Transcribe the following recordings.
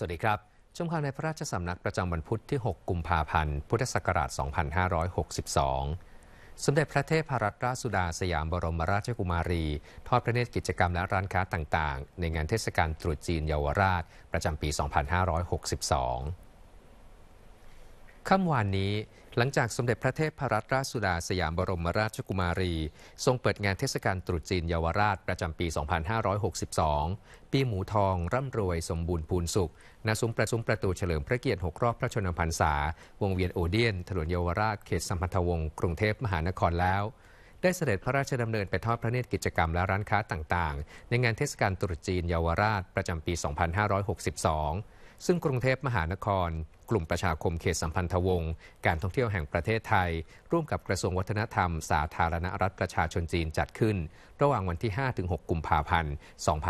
สวัสดีครับ ชมข่าวในพระราชสำนักประจำวันพุธที่ 6 กุมภาพันธ์ พุทธศักราช 2562 สมเด็จพระเทพรัตนราชสุดาสยามบรมราชกุมารี ทอดพระเนตรกิจกรรมและร้านค้าต่าง ๆ ในงานเทศกาลตรุษจีนเยาวราชประจำปี 2562 ค่ำวานนี้หลังจากสมเด็จพระเทพรัตนราชสุดาสยามบรมราชกุมารี ทรงเปิดงานเทศกาลตรุษจีนเยาวราชประจำปี 2562 ปีหมูทองร่ำรวยสมบูรณ์พูนสุขณซุมประชุมประตูเฉลิมพระเกียรติ 6 รอบพระชนมพรรษา วงเวียนโอเดียนถนนเยาวราชเขตสัมพันธวงศ์กรุงเทพมหานครแล้ว ได้เสด็จพระราชดำเนินไปทอดพระเนตรกิจกรรมและร้านค้าต่างๆ ในงานเทศกาลตรุษจีนเยาวราชประจำปี 2562ซึ่งกรุงเทพมหานคร กลุ่มประชาคมเขตสัมพันธวงศ์การท่องเที่ยวแห่งประเทศไทย ร่วมกับกระทรวงวัฒนธรรมสาธารณรัฐประชาชนจีนจัดขึ้น ระหว่างวันที่5-6กุมภาพันธ์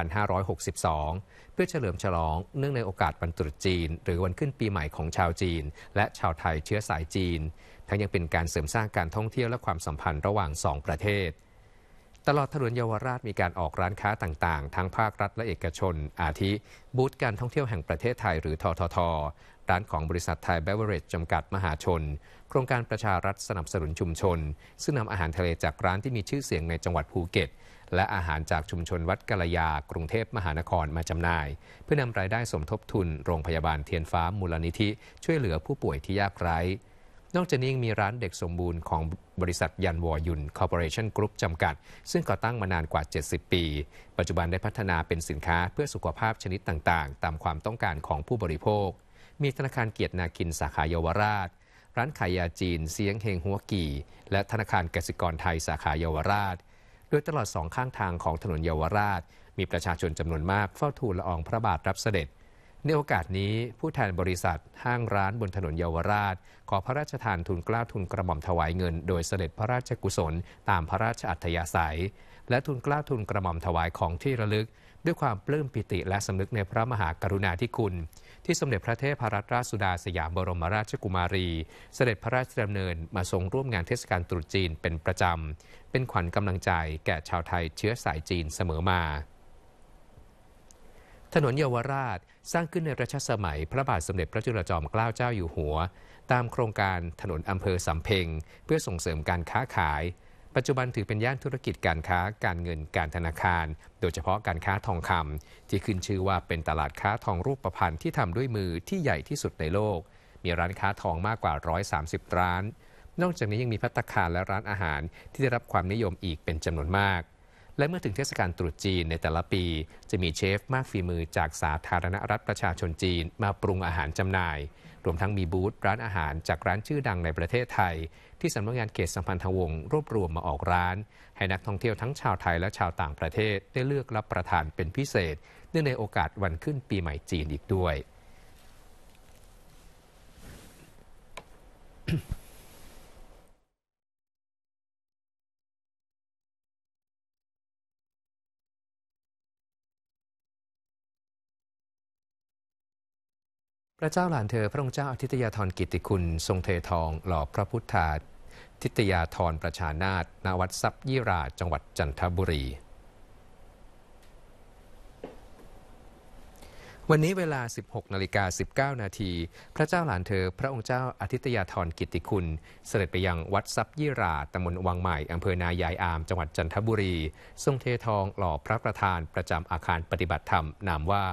2562 เพื่อเฉลิมฉลองเนื่องในโอกาสวันตรุษจีน หรือวันขึ้นปีใหม่ของชาวจีน และชาวไทยเชื้อสายจีน ทั้งยังเป็นการเสริมสร้างการท่องเที่ยวและความสัมพันธ์ระหว่างสองประเทศตลอดถนนเยาวราชมีการออกร้านค้าต่างๆ ทั้งภาครัฐและเอกชน อาทิบูธการท่องเที่ยวแห่งประเทศไทยหรือทททร้านของบริษัทไทยเบเวอร์เรจจำกัดมหาชน โครงการประชารัฐสนับสนุนชุมชน ซึ่งนำอาหารทะเลจากร้านที่มีชื่อเสียงในจังหวัดภูเก็ต และอาหารจากชุมชนวัดกาลยากรุงเทพมหานครมาจำหน่าย เพื่อนำรายได้สมทบทุนโรงพยาบาลเทียนฟ้ามูลนิธิช่วยเหลือผู้ป่วยที่ยากไร้นอกจากนี้ยังมีร้านเด็กสมบูรณ์ของบริษัทยันวอยุนคอร์ปอเรชั่นกรุ๊ปจำกัด ซึ่งก่อตั้งมานานกว่า 70 ปี ปัจจุบันได้พัฒนาเป็นสินค้าเพื่อสุขภาพชนิดต่างๆ ตามความต้องการของผู้บริโภค มีธนาคารเกียรตินาคินสาขาเยาวราช ร้านขายยาจีนเซียงเฮงหัวกี่ และธนาคารกสิกรไทยสาขาเยาวราชโดยตลอดสองข้างทางของถนนเยาวราชมีประชาชนจำนวนมากเฝ้าทูลละอองพระบาทรับเสด็จในโอกาสนี้ผู้แทนบริษัทห้างร้านบนถนนเยาวราช ขอพระราชทานทุนกล้าทุนกระหม่อมถวายเงินโดยเสด็จพระราชกุศลตามพระราชอัธยาศัย และทุนกล้าทุนกระหม่อมถวายของที่ระลึก ด้วยความปลื้มปิติและสำนึกในพระมหากรุณาธิคุณ ที่สมเด็จพระเทพรัตนราชสุดาสยามบรมราชกุมารี เสด็จพระราชดำเนิน มาทรงร่วมงานเทศกาลตรุษจีนเป็นประจำเป็นขวัญกำลังใจแก่ชาวไทยเชื้อสายจีนเสมอมา ถนนเยาวราชสร้างขึ้นในรัชสมัย พระบาทสมเด็จพระจุลจอมเกล้าเจ้าอยู่หัว ตามโครงการถนนอำเภอสำเพ็งเพื่อส่งเสริมการค้าขาย ปัจจุบันถือเป็นย่านธุรกิจการค้าการเงินการธนาคาร โดยเฉพาะการค้าทองคำที่ขึ้นชื่อว่าเป็นตลาดค้าทองรูปประพันธ์ที่ทำด้วยมือที่ใหญ่ที่สุดในโลก มีร้านค้าทองมากกว่า 130ร้าน นอกจากนี้ยังมีพัตคารและร้านอาหารที่ได้รับความนิยมอีกเป็นจำนวนมากและเมื่อถึงเทศกาลตรุษจีนในแต่ละปี จะมีเชฟมากฝีมือจากสาธารณรัฐประชาชนจีนมาปรุงอาหารจำหน่าย รวมทั้งมีบูธร้านอาหารจากร้านชื่อดังในประเทศไทย ที่สำนักงานเขตสัมพันธวงศ์รวบรวมมาออกร้านให้นักท่องเที่ยวทั้งชาวไทยและชาวต่างประเทศได้เลือกรับประทานเป็นพิเศษ เนื่องในโอกาสวันขึ้นปีใหม่จีนอีกด้วยพระเจ้าหลานเธอ พระองค์เจ้าอธิตยาธรกิติคุณ ทรงเททอง หล่อพระพุทธาทิตยาธรประชานาตณวัดทรัพย์ยี่ราจังหวัดจันทบุรีวันนี้เวลา 16นาฬิกา19 นาที พระเจ้าหลานเธอ พระองค์เจ้าอาทิตยาธรกิติคุณ เสด็จไปยังวัดซับยี่ราตำบลวังใหม่อำเภอนายายอาม จังหวัดจันทบุรี ทรงเททองหล่อพระประธานประจำอาคารปฏิบัติธรรม นามว่า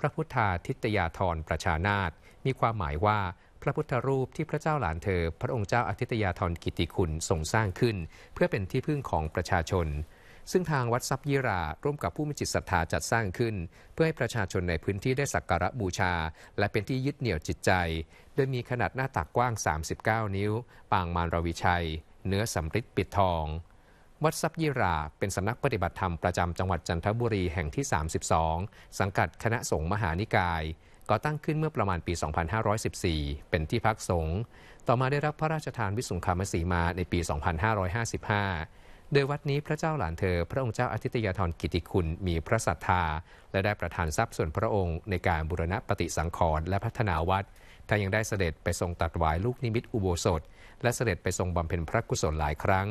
พระพุทธาทิตยาธรประชานาตมีความหมายว่าพระพุทธรูปที่พระเจ้าหลานเธอ พระองค์เจ้าอาทิตยาธรกิติคุณทรงสร้างขึ้น เพื่อเป็นที่พึ่งของประชาชนซึ่งทางวัดซับยีรา ร่วมกับผู้มีจิตศรัทธาจัดสร้างขึ้น เพื่อให้ประชาชนในพื้นที่ได้สักการะบูชา และเป็นที่ยึดเหนี่ยวจิตใจ โดยมีขนาดหน้าตักกว้าง 39 นิ้วปางมารวิชัย เนื้อสำริดปิดทอง วัดซับยยีรา เป็นสำนักปฏิบัติธรรมประจำจังหวัดจันทบุรีแห่งที่ 32 สังกัดคณะสงฆ์มหานิกายก่อตั้งขึ้นเมื่อประมาณปี 2514 เป็นที่พักสงฆ์ต่อมาได้รับพระราชทานวิสุงคามสีมาในปี 2555โดยวัดนี้พระเจ้าหลานเธอ พระองค์เจ้าอาทิตยาธรกิติคุณมีพระศรัทธา และได้ประทานทรัพย์ส่วนพระองค์ในการบูรณะปฏิสังขรณ์และพัฒนาวัดท่านยังได้เสด็จไปทรงตัดวายลูกนิมิตอุโบสถ และเสด็จไปทรงบำเพ็ญพระกุศลหลายครั้ง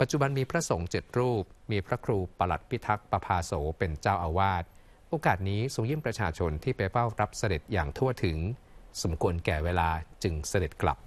ปัจจุบันมีพระสงฆ์เจ็ดรูป มีพระครูประหลัดพิทักษ์ประภาโสเป็นเจ้าอาวาส โอกาสนี้ทรงเยี่ยมประชาชนที่ไปเฝ้ารับเสด็จอย่างทั่วถึง สมควรแก่เวลาจึงเสด็จกลับ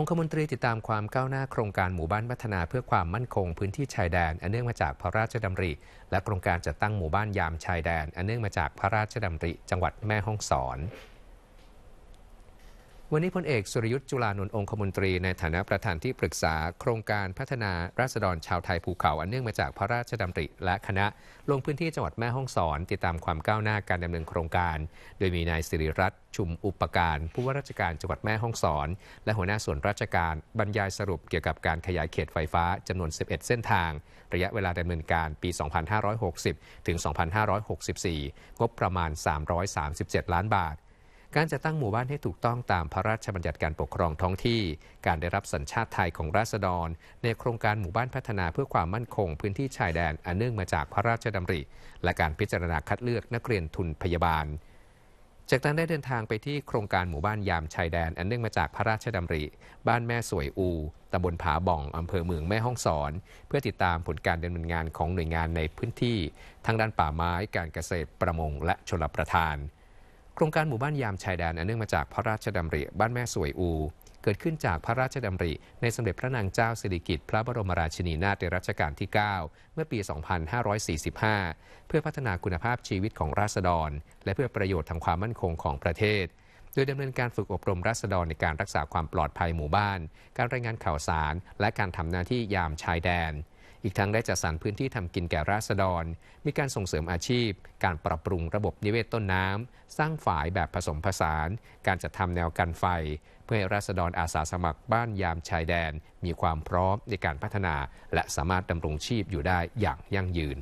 องคมนตรีติดตามความก้าวหน้าโครงการหมู่บ้านพัฒนาเพื่อความมั่นคงพื้นที่ชายแดนอันเนื่องมาจากพระราชดำริและโครงการจัดตั้งหมู่บ้านยามชายแดนอันเนื่องมาจากพระราชดำริจังหวัดแม่ฮ่องสอนวันนี้พลเอกสุรยุทธ์จุลานนท์องคมนตรี ในฐานะประธานที่ปรึกษา โครงการพัฒนาราษฎรชาวไทยภูเขาอันเนื่องมาจากพระราชดำริ และคณะลงพื้นที่จังหวัดแม่ฮ่องสอน ติดตามความก้าวหน้าการดำเนินโครงการ โดยมีนายสิริรัตน์ชุมอุปการผู้ว่าราชการจังหวัดแม่ฮ่องสอน และหัวหน้าส่วนราชการบรรยายสรุปเกี่ยวกับการขยายเขตไฟฟ้าจำนวน 11 เส้นทาง ระยะเวลาดำเนินการปี 2560 ถึง 2564 งบประมาณ 337 ล้านบาทการจัดตั้งหมู่บ้านให้ถูกต้องตามพระราชบัญญัติการปกครองท้องที่ การได้รับสัญชาติไทยของราษฎร ในโครงการหมู่บ้านพัฒนาเพื่อความมั่นคง พื้นที่ชายแดนอันเนื่องมาจากพระราชดำริ และการพิจารณาคัดเลือกนักเรียนทุนพยาบาล จากนั้นได้เดินทางไปที่โครงการหมู่บ้านยามชายแดนอันเนื่องมาจากพระราชดำริ บ้านแม่สวยอูตำบลผาบ่องอำเภอเมืองแม่ฮ่องสอน เพื่อติดตามผลการดำเนินงานของหน่วยงานในพื้นที่ ทั้งด้านป่าไม้การเกษตรประมงและชลประทานโครงการหมู่บ้านยามชายแดน อันเนื่องมาจากพระราชดำริบ้านแม่สวยอู เกิดขึ้นจากพระราชดำริในสมเด็จพระนางเจ้าสิริกิติ์พระบรมราชินีนาถในรัชกาลที่ 9 เมื่อปี 2545 เพื่อพัฒนาคุณภาพชีวิตของราษฎร และเพื่อประโยชน์ทางความมั่นคงของประเทศ โดยดำเนินการฝึกอบรมรัษฎรในการรักษาความปลอดภัยหมู่บ้าน การรายงานข่าวสาร และการทำหน้าที่ยามชายแดนอีกทั้งได้จัดสรรพื้นที่ทำกินแก่ราษฎร มีการส่งเสริมอาชีพ การปรับปรุงระบบนิเวศต้นน้ำ สร้างฝายแบบผสมผสาน การจัดทำแนวกันไฟ เพื่อให้ราษฎรอาสาสมัครบ้านยามชายแดน มีความพร้อมในการพัฒนา และสามารถดำรงชีพอยู่ได้อย่างยั่งยืน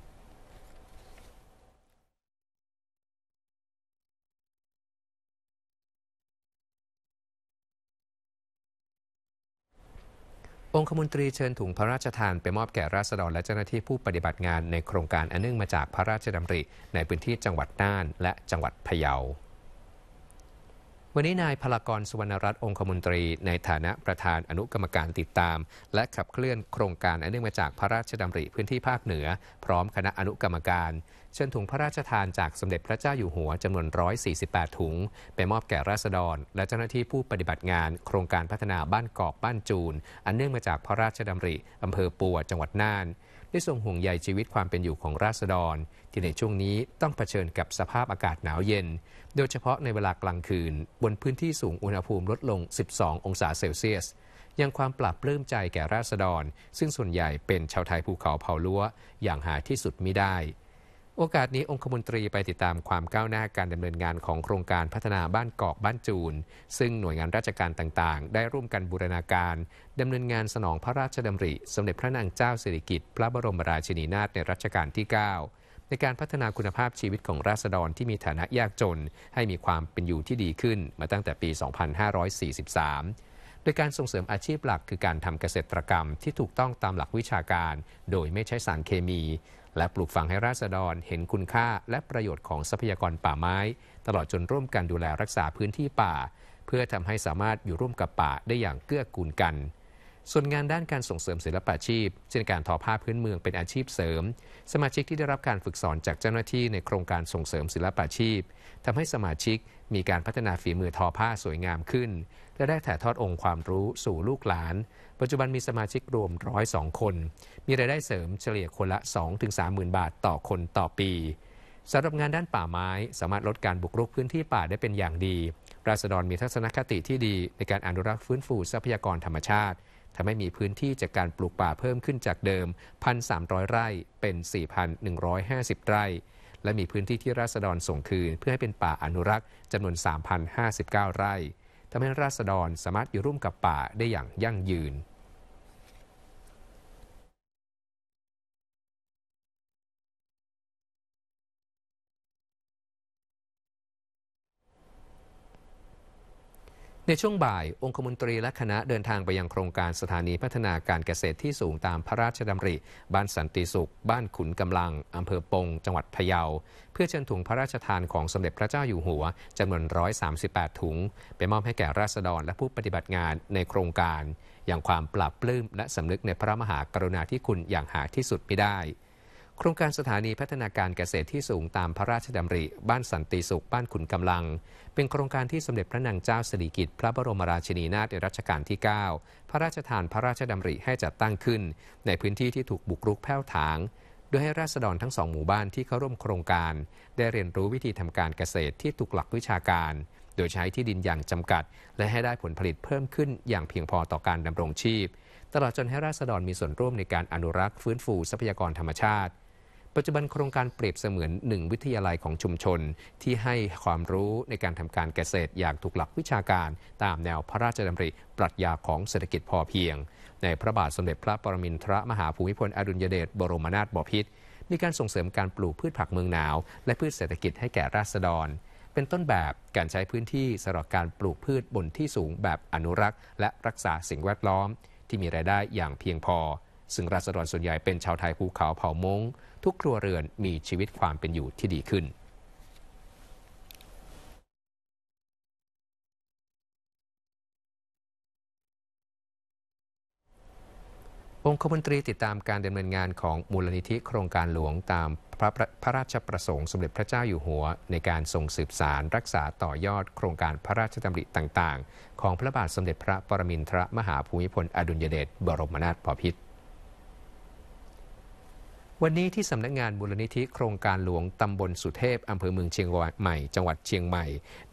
องคมนตรีเชิญถุงพระราชทานไปมอบแก่ราษฎร และเจ้าหน้าที่ผู้ปฏิบัติงานในโครงการอันเนื่องมาจากพระราชดำริในพื้นที่จังหวัดน่านและจังหวัดพะเยา วันนี้นายพลากรสุวรรณรัตน์องคมนตรีในฐานะประธานอนุกรรมการติดตาม และขับเคลื่อนโครงการอันเนื่องมาจากพระราชดำริพื้นที่ภาคเหนือ พร้อมคณะอนุกรรมการเชิญถุงพระราชทานจากสมเด็จพระเจ้าอยู่หัวจำนวน 148 ถุง ไปมอบแก่ราษฎร และเจ้าหน้าที่ผู้ปฏิบัติงานโครงการพัฒนาบ้านกอกบ้านจูน อันเนื่องมาจากพระราชดำริอำเภอปัวจังหวัดน่าน ได้ทรงห่วงใยชีวิตความเป็นอยู่ของราษฎร ที่ในช่วงนี้ต้องเผชิญกับสภาพอากาศหนาวเย็น โดยเฉพาะในเวลากลางคืน บนพื้นที่สูงอุณหภูมิลดลง 12 องศาเซลเซียส ยังความปรับเริ่มใจแก่ราษฎร ซึ่งส่วนใหญ่เป็นชาวไทยภูเขาเผ่าล้วอย่างหาที่สุดมิได้โอกาสนี้องคมนตรีไปติดตามความก้าวหน้าการดำเนินงานของโครงการพัฒนาบ้านกอกบ้านจูนซึ่งหน่วยงานราชการต่าง ๆ ได้ร่วมกันบูรณาการดำเนินงานสนองพระราชดำริสมเด็จพระนางเจ้าสิริกิติ์พระบรมราชินีนาถในรัชกาลที่ 9 ในการพัฒนาคุณภาพชีวิตของราษฎรที่มีฐานะยากจน ให้มีความเป็นอยู่ที่ดีขึ้นมาตั้งแต่ปี 2543ดยการส่งเสริมอาชีพหลักคือการทำเกษตรกรรมที่ถูกต้องตามหลักวิชาการ โดยไม่ใช้สารเคมีและปลูกฝังให้ราษฎรเห็นคุณค่าและประโยชน์ของทรัพยากรป่าไม้ ตลอดจนร่วมกันดูแลรักษาพื้นที่ป่า เพื่อทำให้สามารถอยู่ร่วมกับป่าได้อย่างเกื้อกูลกัน ส่วนงานด้านการส่งเสริมศิลปะชีพ เช่นการทอผ้าพื้นเมืองเป็นอาชีพเสริม สมาชิกที่ได้รับการฝึกสอนจากเจ้าหน้าที่ในโครงการส่งเสริมศิลปะชีพ ทำให้สมาชิกมีการพัฒนาฝีมือทอผ้าสวยงามขึ้น และได้ถ่ายทอดองค์ความรู้สู่ลูกหลานปัจจุบันมีสมาชิกรวม 102 คน มีรายได้เสริมเฉลี่ยคนละ 2-30,000 บาทต่อคนต่อปี สำหรับงานด้านป่าไม้สามารถลดการบุกรุกพื้นที่ป่าได้เป็นอย่างดี ราษฎรมีทัศนคติที่ดีในการอนุรักษ์ฟื้นฟูทรัพยากรธรรมชาติ ทำให้มีพื้นที่จากการปลูกป่าเพิ่มขึ้นจากเดิม 1,300 ไร่เป็น 4,150 ไร่ และมีพื้นที่ที่ราษฎรส่งคืนเพื่อให้เป็นป่าอนุรักษ์จำนวน 3,059 ไร่ทำให้ราษฎรสามารถอยู่ร่วมกับป่า ได้อย่างยั่งยืนในช่วงบ่าย องคมนตรีและคณะเดินทางไปยังโครงการสถานีพัฒนาการเกษตรที่สูงตามพระราชดำริบ้านสันติสุขบ้านขุนกำลังอำเภอปงจังหวัดพะเยาเพื่อเชิญถุงพระราชทานของสมเด็จพระเจ้าอยู่หัวจำนวน 138 ถุงไปมอบให้แก่ราษฎรและผู้ปฏิบัติงานในโครงการ อย่างความปราบปลื้มและสำนึกในพระมหากรุณาธิคุณอย่างหาที่สุดไม่ได้โครงการสถานีพัฒนาการเกษตรที่สูงตามพระราชดำริ บ้านสันติสุข บ้านขุนกำลัง เป็นโครงการที่สมเด็จพระนางเจ้าสิริกิติ์พระบรมราชินีนาถในรัชกาลที่9พระราชทานพระราชดำริให้จัดตั้งขึ้นในพื้นที่ที่ถูกบุกรุกแผ้วถาง โดยให้ราษฎรทั้งสองหมู่บ้านที่เข้าร่วมโครงการ ได้เรียนรู้วิธีทำการเกษตรที่ถูกหลักวิชาการ โดยใช้ที่ดินอย่างจำกัด และให้ได้ผลผลิตเพิ่มขึ้นอย่างเพียงพอต่อการดำรงชีพ ตลอดจนให้ราษฎรมีส่วนร่วมในการอนุรักษ์ฟื้นฟูทรัพยากรธรรมชาติปัจจุบันโครงการเปรียบเสมือนหนึ่งวิทยาลัยของชุมชน ที่ให้ความรู้ในการทำการเกษตรอย่างถูกหลักวิชาการตามแนวพระราชดำริปรัชญาของเศรษฐกิจพอเพียง ในพระบาทสมเด็จพระปรมินทรมหาภูมิพลอดุลยเดชบรมนาถบพิตรมีการส่งเสริมการปลูกพืชผักเมืองหนาว และพืชเศรษฐกิจให้แก่ราษฎร เป็นต้นแบบการใช้พื้นที่สำหรับการปลูกพืชบนที่สูงแบบอนุรักษ์ และรักษาสิ่งแวดล้อม ที่มีรายได้อย่างเพียงพอ ซึ่งราษฎรส่วนใหญ่เป็นชาวไทยภูเขาเผ่ามง้งทุกครัวเรือนมีชีวิตความเป็นอยู่ที่ดีขึ้น องคมนตรีติดตามการดำเนินงานของมูลนิธิโครงการหลวงตามพระพระราชประสงค์สมเด็จพระเจ้าอยู่หัวในการส่งสืบสารรักษาต่อยอดโครงการพระราชดำริต่าง ๆ ของพระบาทสมเด็จพระปรมินทรมหาภูมิพลอดุลยเดชบรมนาถบพิตรวันนี้ที่สำนักงานบูรณิธิโครงการหลวงตำบลสุเทพอำเภอเมืองเชียงใหม่จังหวัดเชียงใหม่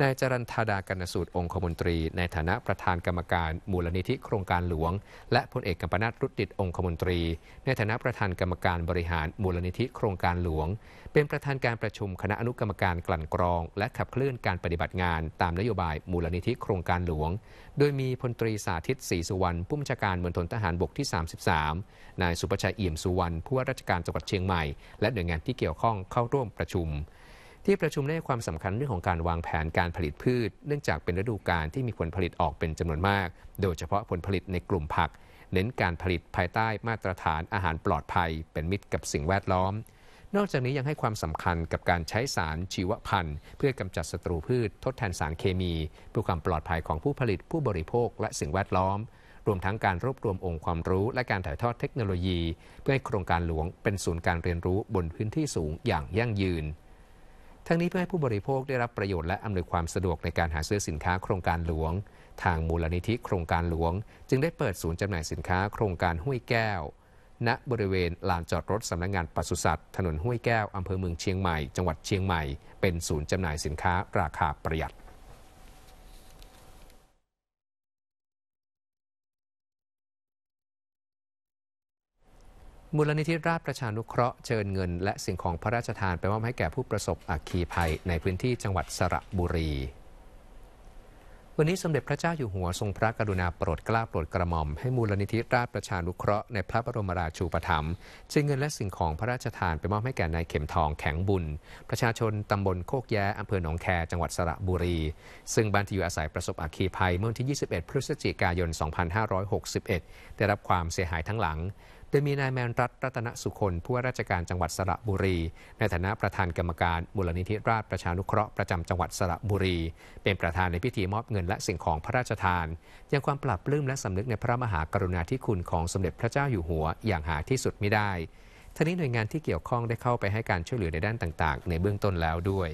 นายจรันธาดากนสูตรองคมนตรี ในฐานะประธานกรรมการมูลนิธิโครงการหลวง และพลเอกกัมปนาตรุดดิตองคมนตรี ในฐานะประธานกรรมการบริหารมูลนิธิโครงการหลวงเป็นประธานการประชุมคณะอนุกรรมการกลั่นกรองและขับเคลื่อนการปฏิบัติงานตามนโยบายมูลนิธิโครงการหลวง โดยมีพลตรีสาธิตศรีสุวรรณผู้บัญชาการมณฑลทหารบกที่ 33 นายสุประชัยเอี่ยมสุวรรณผู้ว่าราชการจังหวัดเชียงใหม่และหน่วยงานที่เกี่ยวข้องเข้าร่วมประชุม ที่ประชุมได้ความสำคัญเรื่องของการวางแผนการผลิตพืชเนื่องจากเป็นฤดูกาลที่มีผลผลิตออกเป็นจำนวนมาก โดยเฉพาะผลผลิตในกลุ่มผัก เน้นการผลิตภายใต้มาตรฐานอาหารปลอดภัยเป็นมิตรกับสิ่งแวดล้อมนอกจากนี้ยังให้ความสำคัญกับการใช้สารชีวพันธุ์เพื่อกำจัดศัตรูพืช ทดแทนสารเคมี เพื่อความปลอดภัยของผู้ผลิตผู้บริโภค และสิ่งแวดล้อม รวมทั้งการรวบรวมองค์ความรู้และการถ่ายทอดเทคโนโลยี เพื่อให้โครงการหลวงเป็นศูนย์การเรียนรู้บนพื้นที่สูงอย่างยั่งยืน ทั้งนี้เพื่อให้ผู้บริโภคได้รับประโยชน์และอำนวยความสะดวกในการหาซื้อสินค้า โครงการหลวง ทางมูลนิธิโครงการหลวง จึงได้เปิดศูนย์จำหน่ายสินค้าโครงการห้วยแก้วณบริเวณลานจอดรถสำนักงงานปศุสัตว์ ถนนห้วยแก้ว อำเภอเมืองเชียงใหม่ จังหวัดเชียงใหม่เป็นศูนย์จำหน่ายสินค้าราคาประหยัด มูลนิธิราชประชานุเคราะห์เชิญเงินและสิ่งของพระราชทานไปมอบให้แก่ผู้ประสบอัคคีภัยในพื้นที่จังหวัดสระบุรีวันนี้สมเด็จพระเจ้าอยู่หัวทรงพระกรุณาโปรดเกล้าโปรดกระหม่อมให้มูลนิธิราชประชานุเคราะห์ในพระบรมราชูปถัมภ์จึงเงินและสิ่งของพระราชทานไปมอบให้แก่นายเข็มทองแข็งบุญ ประชาชนตำบลโคกแย้อำเภอหนองแคจังหวัดสระบุรี ซึ่งบ้านที่อยู่อาศัยประสบอัคคีภัยเมื่อวันที่ 21 พฤศจิกายน 2561 ได้รับความเสียหายทั้งหลังโดยมีนายแมนรัตรัตนสุคนผู้ว่าราชการจังหวัดสระบุรี ในฐานะประธานกรรมการมูลนิธิราชประชานุเคราะห์ประจำจังหวัดสระบุรี เป็นประธานในพิธีมอบเงิน และสิ่งของพระราชทานยังความปรับปลื้มและสำนึกในพระมหากรุณาธิคุณของสมเด็จพระเจ้าอยู่หัวอย่างหาที่สุดไม่ได้ทั้งนี้หน่วยงานที่เกี่ยวข้องได้เข้าไปให้การช่วยเหลือในด้านต่างๆ ในเบื้องต้นแล้วด้วย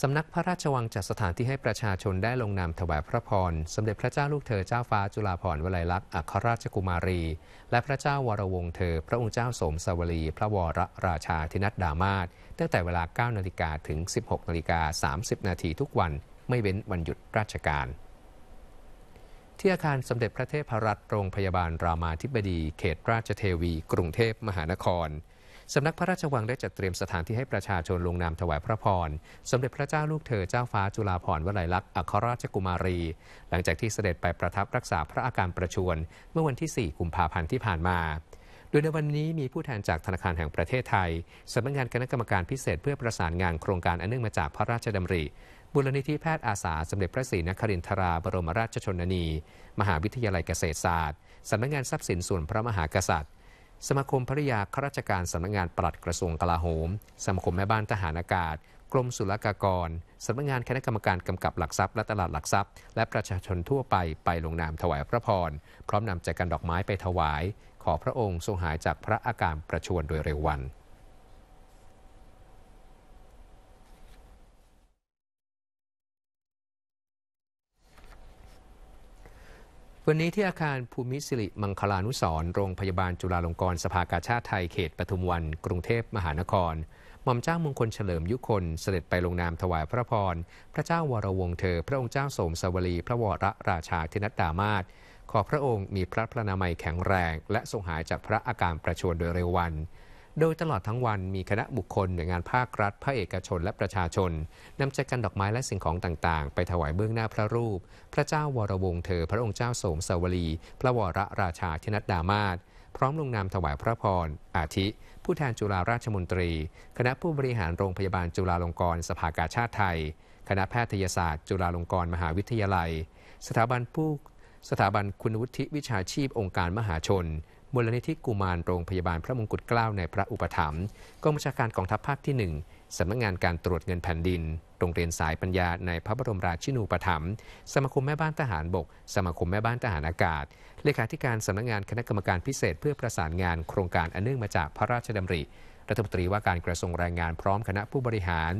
สำนักพระราชวังจัดสถานที่ให้ประชาชนได้ลงนามถวายพระพรสมเด็จพระเจ้าลูกเธอเจ้าฟ้าจุฬาภรณ์วลัยลักษณ์อัครราชกุมารี และพระเจ้าวรวงเธอพระองค์เจ้าสมสวรี พระวรราชาธินัดดามาศตั้งแต่เวลา 9นาฬิกาถึง 16นาฬิกา30นาทีทุกวันไม่เว้นวันหยุดราชการ ที่อาคารสมเด็จพระเทพรัตน์โรงพยาบาลรามาธิบดี เขตราชเทวี กรุงเทพมหานครสำนักพระราชวังได้จัดเตรียมสถานที่ให้ประชาชนลงนามถวายพระพรสมเด็จพระเจ้าลูกเธอเจ้าฟ้าจุฬาภรณ์วลัยลักษณ์อัครราชกุมารี หลังจากที่เสด็จไปประทับรักษาพระอาการประชวรเมื่อวันที่ 4 กุมภาพันธ์ที่ผ่านมา โดยในวันนี้มีผู้แทนจากธนาคารแห่งประเทศไทย สำนักงานคณะกรรมการพิเศษ เพื่อประสานงานโครงการอันเนื่องมาจากพระราชดำริบุรณิธิแพทย์อาสาสมเด็จพระศรีนครินทราบรมราชชนนี มหาวิทยาลัยเกษตรศาสตร์สำนักงานทรัพย์สินส่วนพระมหากษัตริย์สมาคมภริยาข้าราชการสำนักงานปลัดกระทรวงกลาโหม สมาคมแม่บ้านทหารอากาศ กรมศุลกากรสำนักงานคณะกรรมการกำกับหลักทรัพย์และตลาดหลักทรัพย์และประชาชนทั่วไปไปลงนามถวายพระพรพร้อมนำแจกันดอกไม้ไปถวาย ขอพระองค์ทรงหายจากพระอาการประชวรโดยเร็ววันวันนี้ที่อาคารภูมิศิริมังคลานุสรโรงพยาบาลจุฬาลงกรณ์สภากาชาติไทยเขตปทุมวัน กรุงเทพมหานครหม่อมเจ้ามงคลเฉลิมยุคนเสด็จไปลงนามถวายพระพร พระเจ้าวรวงเธอ พระองค์เจ้าสมสวลีพระวรราชาธินัดดามาศขอพระองค์มีพระพระนามัยแข็งแรงและทรงหายจากพระอาการประชวรโดยเร็ววันโดยตลอดทั้งวันมีคณะบุคคลหน่วยงานภาครัฐภาคเอกชนและประชาชน นำแจกันดอกไม้และสิ่งของต่างๆ ไปถวายเบื้องหน้าพระรูป พระเจ้าวรวงเธอ พระองค์เจ้าโสมสวลี พระวรราชาชนัดดามาศพร้อมลงนามถวายพระพรอาทิ ผู้แทนจุฬาราชมนตรี คณะผู้บริหารโรงพยาบาลจุฬาลงกรณ์สภากาชาติไทย คณะแพทยศาสตร์ จุฬาลงกรณ์มหาวิทยาลัย สถาบันผู้สถาบันคุณวุฒิวิชาชีพองค์การมหาชนมูลนิธิกุมารโรงพยาบาลพระมงกุฎเกล้าในพระอุปถัมภ์กองบัญชาการกองทัพภาคที่ 1สำนักงานการตรวจเงินแผ่นดินโรงเรียนสายปัญญาในพระบรมราชินูปถัมภ์สมาคมแม่บ้านทหารบก สมาคมแม่บ้านทหารอากาศเลขาธิการสำนักงานคณะกรรมการพิเศษเพื่อประสานงานโครงการอันเนื่องมาจากพระราชดำริรัฐมนตรีว่าการกระทรวงแรงงานพร้อมคณะผู้บริหาร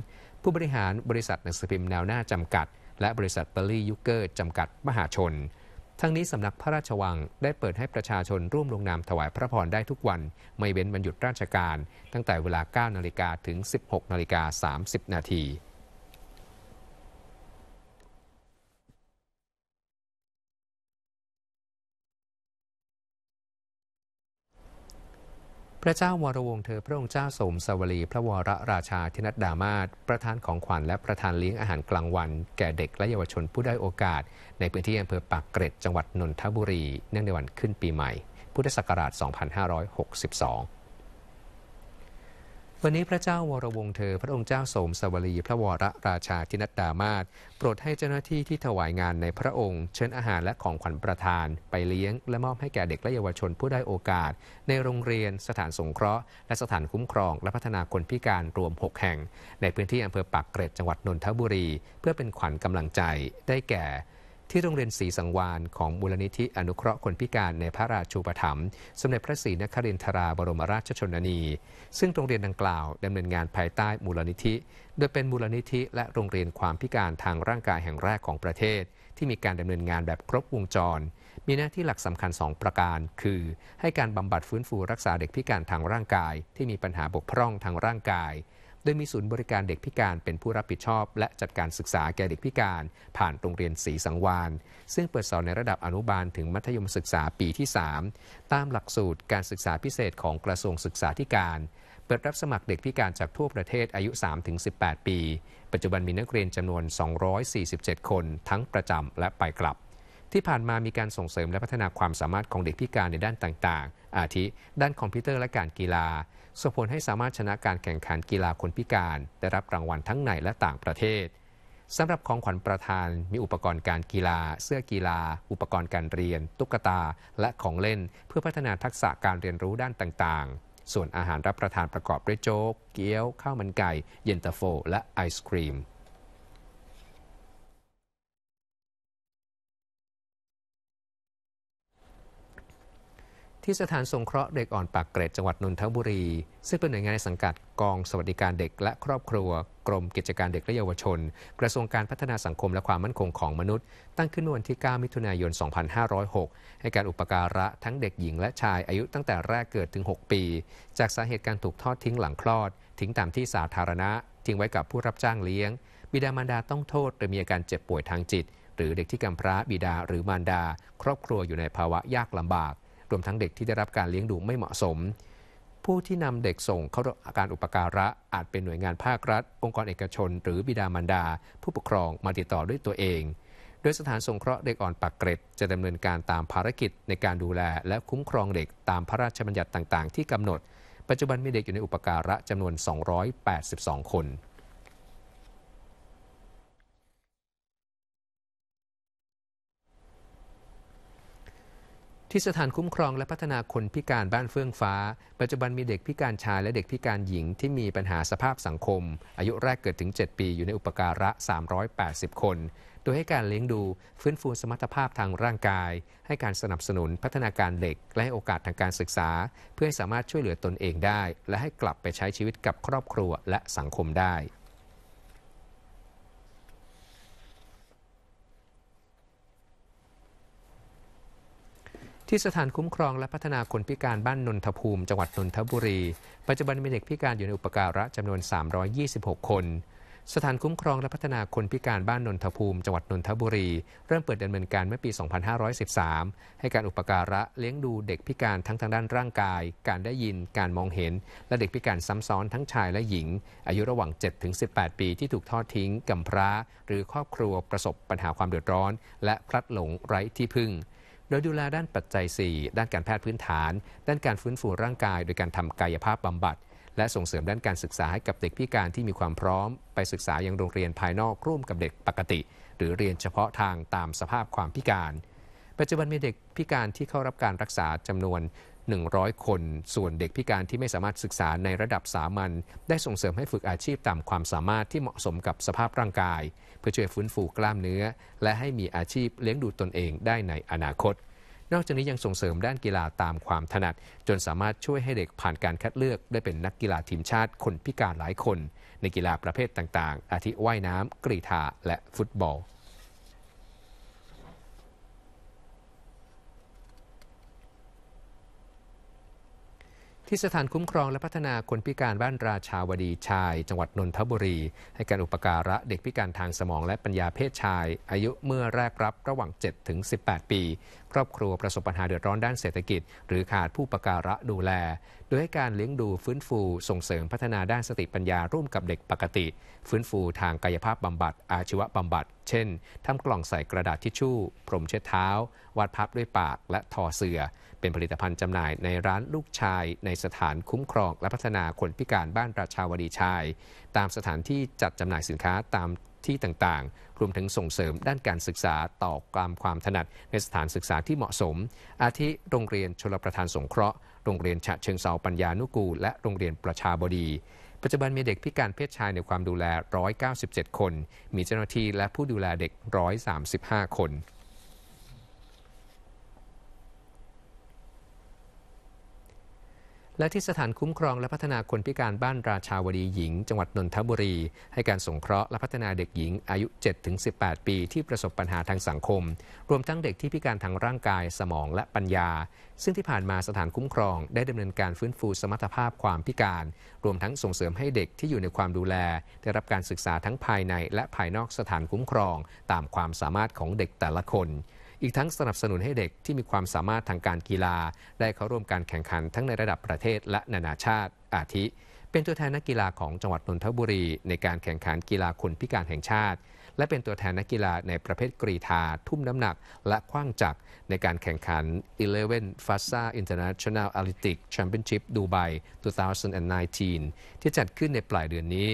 ผู้บริหารบริษัทหนังสือพิมพ์แนวหน้าจำกัด และบริษัทเบอร์ลี่ยุเกอร์จำกัดมหาชนทั้งนี้สำนักพระราชวังได้เปิดให้ประชาชนร่วมลงนามถวายพระพรได้ทุกวันไม่เว้นวันหยุดราชการ ตั้งแต่เวลา9นาฬิกาถึง 16นาฬิกา30นาทีพระเจ้าวรวงเธอพระองค์เจ้าสมสวรีพระวรราชาธินัดดามาศประธานของขวัญและประธานเลี้ยงอาหารกลางวันแก่เด็กและเยาวชนผู้ได้โอกาส ในพื้นที่อำเภอปากเกร็ดจังหวัดนนทบุรีเนื่องในวันขึ้นปีใหม่ พุทธศักราช 2562วันนี้พระเจ้าวรวงเธอพระองค์เจ้าสมสวรีพระวรราชาธินัดดามาศโปรดให้เจ้าหน้าที่ที่ถวายงานในพระองค์ เชิญอาหารและของขวัญประทานไปเลี้ยงและมอบให้แก่เด็กและเยาวชนผู้ได้โอกาส ในโรงเรียนสถานสงเคราะห์ และสถานคุ้มครอง และพัฒนาคนพิการรวม6แห่งในพื้นที่อำเภอปากเกร็ดจังหวัดนนทบุรี เพื่อเป็นขวัญกำลังใจได้แก่ที่โรงเรียนศรีสังวานของมูลนิธิ อนุเคราะห์คนพิการในพระราชูปถัมภ์สมเด็จพระศรีนครินทราบรมราชชนนี ซึ่งโรงเรียนดังกล่าวดำเนินงานภายใต้มูลนิธิ โดยเป็นมูลนิธิและโรงเรียนความพิการทางร่างกายแห่งแรกของประเทศ ที่มีการดำเนินงานแบบครบวงจร มีหน้าที่หลักสำคัญ2ประการ คือ ให้การบำบัดฟื้นฟูรักษาเด็กพิการทางร่างกาย ที่มีปัญหาบกพร่องทางร่างกายโดยมีศูนย์บริการเด็กพิการเป็นผู้รับผิดชอบ และจัดการศึกษาแก่เด็กพิการ ผ่านโรงเรียนศรีสังวานซึ่งเปิดสอนในระดับอนุบาล ถึงมัธยมศึกษาปีที่ 3 ตามหลักสูตรการศึกษาพิเศษของกระทรวงศึกษาธิการเปิดรับสมัครเด็กพิการจากทั่วประเทศอายุ 3-18 ปี ปัจจุบันมีนักเรียนจำนวน 247 คน ทั้งประจำและไปกลับ ที่ผ่านมามีการส่งเสริมและพัฒนาความสามารถของเด็กพิการในด้านต่าง ๆ อาทิด้านคอมพิวเตอร์และการกีฬาส่งผลให้สามารถชนะการแข่งขันกีฬาคนพิการ ได้รับรางวัลทั้งในและต่างประเทศสำหรับของขวัญประธานมีอุปกรณ์การกีฬา เสื้อกีฬา อุปกรณ์การเรียน ตุ๊กตา และของเล่น เพื่อพัฒนาทักษะการเรียนรู้ด้านต่างๆ ส่วนอาหารรับประทานประกอบด้วยโจ๊ก เกี๊ยวข้าวมันไก่ เย็นตาโฟและไอศครีมที่สถานสงเคราะห์เด็กอ่อนปากเกร็ดจังหวัดนนทบุรี ซึ่งเป็นหน่วยงานในสังกัดกองสวัสดิการเด็กและครอบครัว กรมกิจการเด็กและเยาวชน กระทรวงการพัฒนาสังคมและความมั่นคงของมนุษย์ ตั้งขึ้นวันที่9มิถุนายน 2506 ให้การอุปการะทั้งเด็กหญิงและชายอายุตั้งแต่แรกเกิดถึง 6 ปี จากสาเหตุการถูกทอดทิ้งหลังคลอดทิ้งตามที่สาธารณะ ทิ้งไว้กับผู้รับจ้างเลี้ยง บิดามารดาต้องโทษหรือมีอาการเจ็บป่วยทางจิต หรือเด็กที่กำพร้าบิดาหรือมารดา ครอบครัวอยู่ในภาวะยากลำบากรวมทั้งเด็กที่ได้รับการเลี้ยงดูไม่เหมาะสม ผู้ที่นำเด็กส่งเข้าการอุปการะอาจเป็นหน่วยงานภาครัฐ องค์กรเอกชน หรือบิดามารดา ผู้ปกครองมาติดต่อด้วยตัวเอง โดยสถานสงเคราะห์เด็กอ่อนปากเกร็ด จะดำเนินการตามภารกิจในการดูแลและคุ้มครองเด็กตามพระราชบัญญัติต่างๆที่กำหนด ปัจจุบันมีเด็กอยู่ในอุปการะจำนวน 282 คนที่สถานคุ้มครองและพัฒนาคนพิการบ้านเฟื่องฟ้า ปัจจุบันมีเด็กพิการชายและเด็กพิการหญิงที่มีปัญหาสภาพสังคม อายุแรกเกิดถึง 7 ปีอยู่ในอุปการะ 380 คน โดยให้การเลี้ยงดู ฟื้นฟูสมรรถภาพทางร่างกาย ให้การสนับสนุนพัฒนาการเด็กและให้โอกาสทางการศึกษา เพื่อให้สามารถช่วยเหลือตนเองได้ และให้กลับไปใช้ชีวิตกับครอบครัวและสังคมได้ที่สถานคุ้มครองและพัฒนาคนพิการบ้านนนทภูมิจังหวัดนนทบุรีปัจจุบันมีเด็กพิการอยู่ในอุปการะจำนวน 326 คน สถานคุ้มครองและพัฒนาคนพิการบ้านนนทภูมิจังหวัดนนทบุรีเริ่มเปิดดำเนินการเมื่อปี 2513 ให้การอุปการะเลี้ยงดูเด็กพิการทั้งทางด้านร่างกายการได้ยินการมองเห็น และเด็กพิการซ้ำซ้อนทั้งชายและหญิง อายุระหว่าง 7-18 ปีที่ถูกทอดทิ้งกำพร้า หรือครอบครัวประสบปัญหาความเดือดร้อน และพลัดหลงไร้ที่พึ่งโดยดูแลด้านปัจจัย 4 ด้านการแพทย์พื้นฐาน ด้านการฟื้นฟูร่างกายโดยการทำกายภาพบำบัดและส่งเสริมด้านการศึกษาให้กับเด็กพิการที่มีความพร้อม ไปศึกษายังโรงเรียนภายนอกร่วมกับเด็กปกติ หรือเรียนเฉพาะทางตามสภาพความพิการ ปัจจุบันมีเด็กพิการที่เข้ารับการรักษาจำนวน 100 คน ส่วนเด็กพิการที่ไม่สามารถศึกษาในระดับสามัญได้ส่งเสริมให้ฝึกอาชีพตามความสามารถที่เหมาะสมกับสภาพร่างกายเพื่อช่วยฟื้นฟูกล้ามเนื้อ และให้มีอาชีพเลี้ยงดูตนเองได้ในอนาคต นอกจากนี้ยังส่งเสริมด้านกีฬาตามความถนัด จนสามารถช่วยให้เด็กผ่านการคัดเลือกได้เป็นนักกีฬาทีมชาติคนพิการหลายคน ในกีฬาประเภทต่างๆ อาทิว่ายน้ำกรีฑาและฟุตบอลที่สถานคุ้มครองและพัฒนาคนพิการบ้านราชาวดีชาย จังหวัดนนทบุรี ให้การอุปการะเด็กพิการทางสมองและปัญญาเพศชาย อายุเมื่อแรกรับระหว่าง7ถึง18 ปี ครอบครัวประสบปัญหาเดือดร้อนด้านเศรษฐกิจ หรือขาดผู้ประการะดูแล โดยให้การเลี้ยงดูฟื้นฟูส่งเสริมพัฒนาด้านสติปัญญาร่วมกับเด็กปกติ ฟื้นฟูทางกายภาพบำบัดอาชีวบำบัด เช่นทำกล่องใส่กระดาษทิชชู่พรมเช็ดเท้าวาดภาพด้วยปากและทอเสือ่อเป็นผลิตภัณฑ์จำหน่ายในร้านลูกชายในสถานคุ้มครองและพัฒนาคนพิการบ้านราชาวดีชาย ตามสถานที่จัดจำหน่ายสินค้าตามที่ต่างๆ รวมถึงส่งเสริมด้านการศึกษาต่อความความถนัดในสถานศึกษาที่เหมาะสม อาทิโรงเรียนชลประทานสงเคราะห์โรงเรียนฉะเชิงเซาปัญญานุกูลและโรงเรียนประชาบดี ปัจจุบันมีเด็กพิการเพศชายในความดูแล 197 คน มีเจ้าหน้าที่และผู้ดูแลเด็ก 135 คนและที่สถานคุ้มครองและพัฒนาคนพิการบ้านราชาวดีหญิงจังหวัดนนทบุรี ให้การส่งเคราะห์และพัฒนาเด็กหญิงอายุ 7-18 ปี ที่ประสบปัญหาทางสังคม รวมทั้งเด็กที่พิการทางร่างกายสมองและปัญญา ซึ่งที่ผ่านมาสถานคุ้มครองได้ดำเนินการฟื้นฟูสมรรถภาพความพิการ รวมทั้งส่งเสริมให้เด็กที่อยู่ในความดูแลได้รับการศึกษาทั้งภายในและภายนอกสถานคุ้มครองตามความสามารถของเด็กแต่ละคนอีกทั้งสนับสนุนให้เด็กที่มีความสามารถทางการกีฬา ได้เข้าร่วมการแข่งขันทั้งในระดับประเทศและนานาชาติอาทิ เป็นตัวแทนนักกีฬาของจังหวัดนนทบุรี ในการแข่งขันกีฬาคนพิการแห่งชาติ และเป็นตัวแทนนักกีฬาในประเภทกรีธาทุ่มน้ำหนักและคว้างจักรในการแข่งขัน11 f a s a International Athletic Championship Dubai 2019 ที่จัดขึ้นในปลายเดือนนี้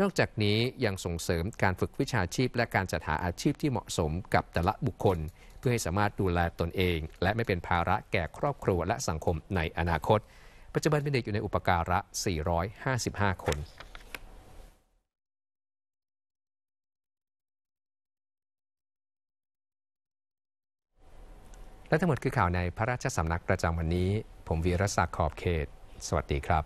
นอกจากนี้ยังส่งเสริมการฝึกวิชาชีพ และการจัดหาอาชีพที่เหมาะสมกับแต่ละบุคคลพื่อให้สามารถดูแลตนเอง และไม่เป็นภาระแก่ครอบครัวและสังคมในอนาคต ปัจจุบันเป็นเด็กอยู่ในอุปการะ 455 คน และทั้งหมดคือข่าวในพระราชสำนักประจำวันนี้ ผมวีรศักดิ์ขอบเขต สวัสดีครับ